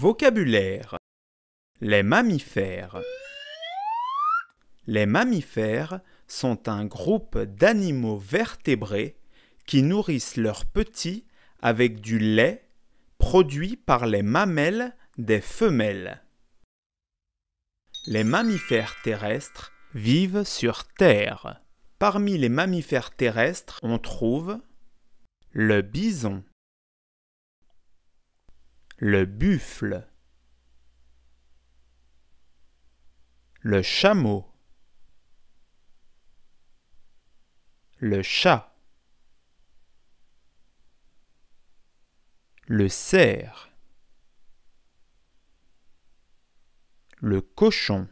Vocabulaire Les mammifères Les mammifères sont un groupe d'animaux vertébrés qui nourrissent leurs petits avec du lait produit par les mamelles des femelles. Les mammifères terrestres vivent sur Terre. Parmi les mammifères terrestres, on trouve le bison, le buffle, le chameau, le chat, le cerf, le cochon,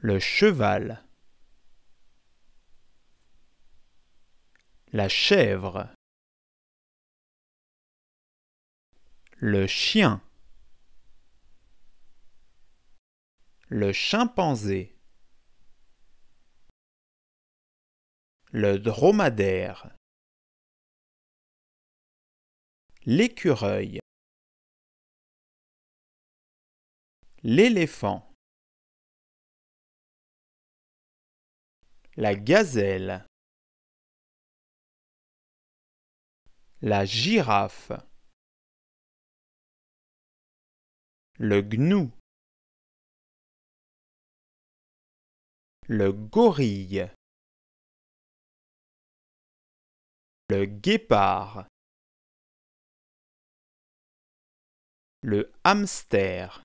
le cheval, la chèvre, le chien, le chimpanzé, le dromadaire, l'écureuil, l'éléphant, la gazelle, la girafe. le gnou, le gorille, le guépard, le hamster,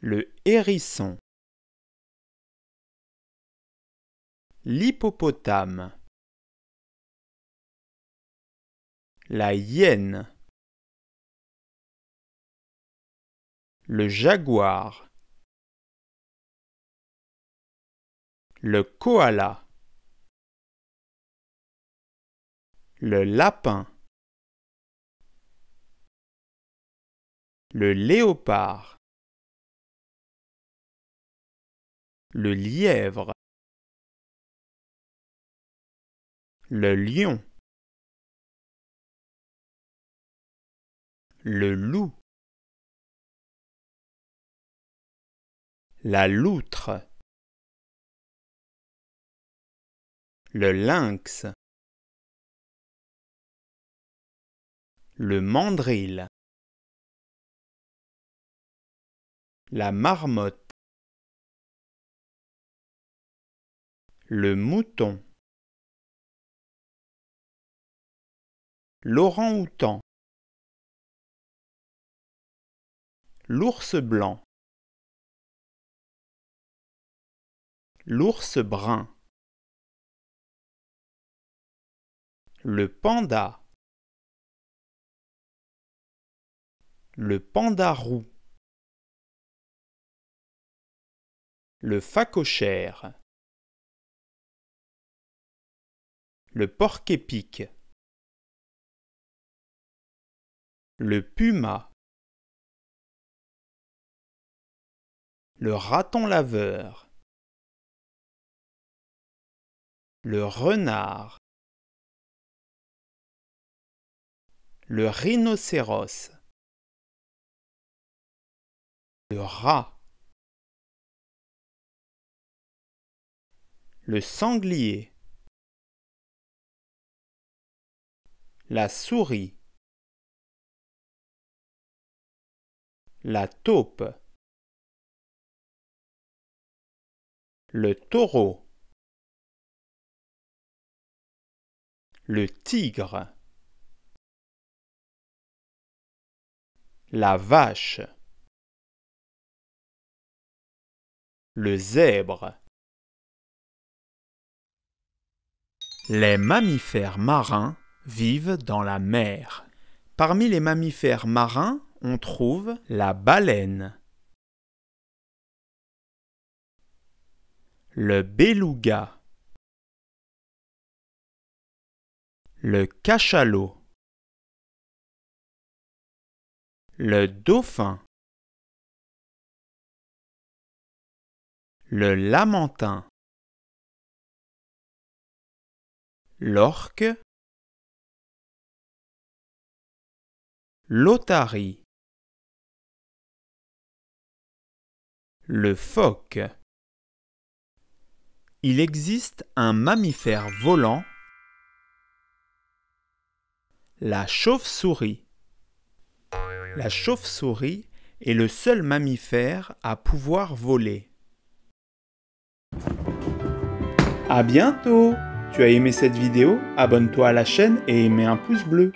le hérisson, l'hippopotame, la hyène. le jaguar, le koala, le lapin, le léopard, le lièvre, le lion, le loup. la loutre, le lynx, le mandril, la marmotte, le mouton, l'orang-outan, l'ours blanc, l'ours brun, le panda, le panda roux, le facochère, le porc-épic, le puma, le raton laveur, le renard, le rhinocéros, le rat, le sanglier, la souris, la taupe, le taureau. le tigre, la vache, le zèbre, Les mammifères marins vivent dans la mer. Parmi les mammifères marins, on trouve la baleine, le beluga, le cachalot, le dauphin, le lamentin, l'orque, l'otarie, le phoque. Il existe un mammifère volant la chauve-souris. La chauve-souris est le seul mammifère à pouvoir voler. À bientôt Tu as aimé cette vidéo Abonne-toi à la chaîne et mets un pouce bleu.